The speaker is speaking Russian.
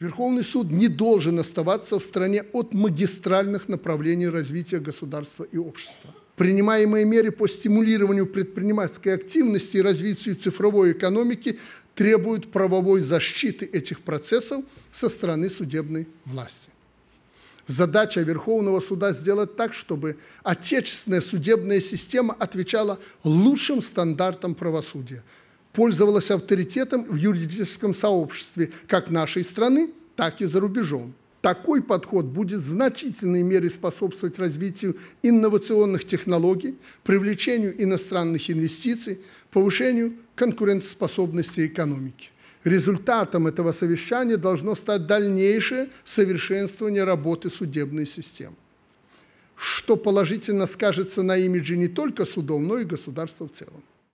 Верховный суд не должен оставаться в стране от магистральных направлений развития государства и общества. Принимаемые меры по стимулированию предпринимательской активности и развитию цифровой экономики требуют правовой защиты этих процессов со стороны судебной власти. Задача Верховного суда сделать так, чтобы отечественная судебная система отвечала лучшим стандартам правосудия – пользовалась авторитетом в юридическом сообществе как нашей страны, так и за рубежом. Такой подход будет в значительной мере способствовать развитию инновационных технологий, привлечению иностранных инвестиций, повышению конкурентоспособности экономики. Результатом этого совещания должно стать дальнейшее совершенствование работы судебной системы, что положительно скажется на имидже не только судов, но и государства в целом.